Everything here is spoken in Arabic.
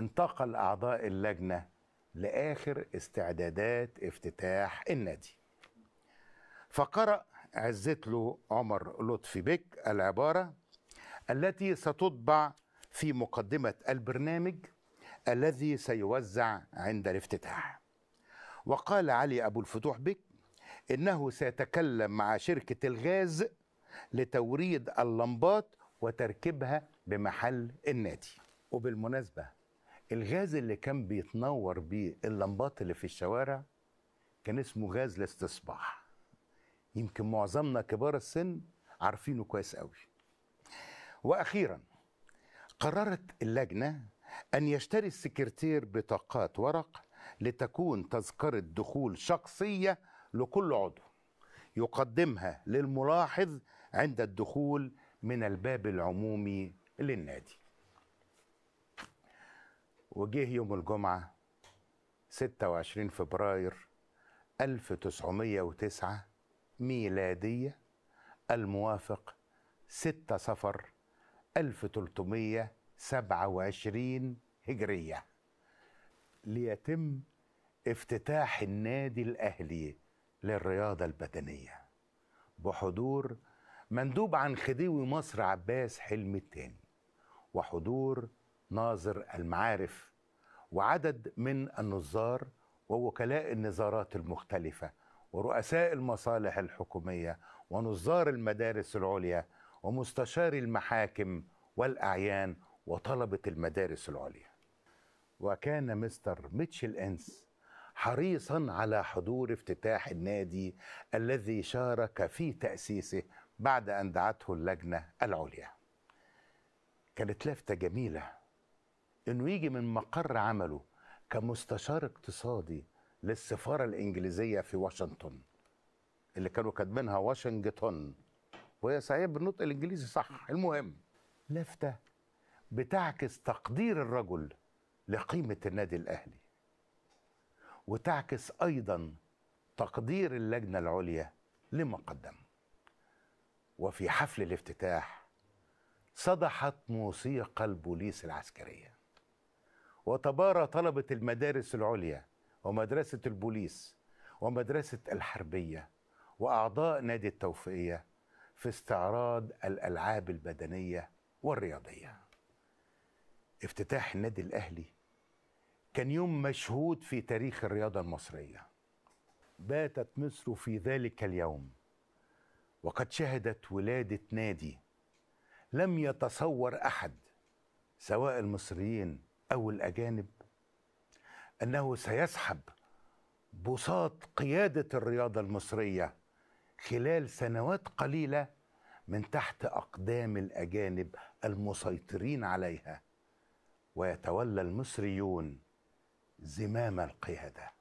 انتقل أعضاء اللجنة لآخر استعدادات افتتاح النادي فقرأ له عمر لطفي بك العبارة التي ستطبع في مقدمة البرنامج الذي سيوزع عند الافتتاح وقال علي أبو الفتوح بك إنه سيتكلم مع شركة الغاز لتوريد اللمبات وتركيبها بمحل النادي وبالمناسبة الغاز اللي كان بيتنور بيه اللمبات اللي في الشوارع كان اسمه غاز الاستصباح يمكن معظمنا كبار السن عارفينه كويس قوي واخيرا قررت اللجنه ان يشتري السكرتير بطاقات ورق لتكون تذكره دخول شخصيه لكل عضو يقدمها للملاحظ عند الدخول من الباب العمومي للنادي وجه يوم الجمعة 26 فبراير 1909 ميلادية الموافق 6 صفر 1327 هجرية ليتم افتتاح النادي الأهلي للرياضة البدنية بحضور مندوب عن خديوي مصر عباس حلمي الثاني وحضور ناظر المعارف وعدد من النظار ووكلاء النظارات المختلفة ورؤساء المصالح الحكومية ونظار المدارس العليا ومستشاري المحاكم والأعيان وطلبة المدارس العليا وكان مستر ميتشل إنس حريصا على حضور افتتاح النادي الذي شارك في تأسيسه بعد أن دعته اللجنة العليا كانت لافتة جميلة انه يجي من مقر عمله كمستشار اقتصادي للسفاره الانجليزيه في واشنطن اللي كانوا كاتبينها واشنطن وهي صحيح بالنطق الانجليزي صح المهم لفته بتعكس تقدير الرجل لقيمه النادي الاهلي وتعكس ايضا تقدير اللجنه العليا لما قدم وفي حفل الافتتاح صدحت موسيقى البوليس العسكريه وتبارى طلبة المدارس العليا ومدرسة البوليس ومدرسة الحربية وأعضاء نادي التوفيقية في استعراض الألعاب البدنية والرياضية افتتاح النادي الأهلي كان يوم مشهود في تاريخ الرياضة المصرية باتت مصر في ذلك اليوم وقد شهدت ولادة نادي لم يتصور أحد سواء المصريين أو الأجانب أنه سيسحب بساط قيادة الرياضة المصرية خلال سنوات قليلة من تحت أقدام الأجانب المسيطرين عليها ويتولى المصريون زمام القياده